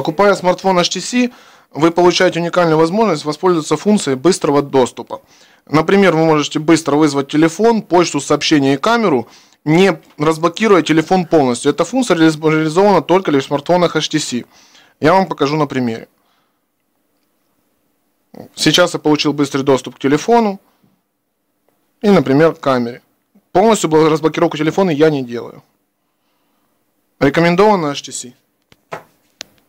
Покупая смартфон HTC, вы получаете уникальную возможность воспользоваться функцией быстрого доступа. Например, вы можете быстро вызвать телефон, почту, сообщение и камеру, не разблокируя телефон полностью. Эта функция реализована только лишь в смартфонах HTC. Я вам покажу на примере. Сейчас я получил быстрый доступ к телефону и, например, к камере. Полностью разблокировку телефона я не делаю. Рекомендовано HTC.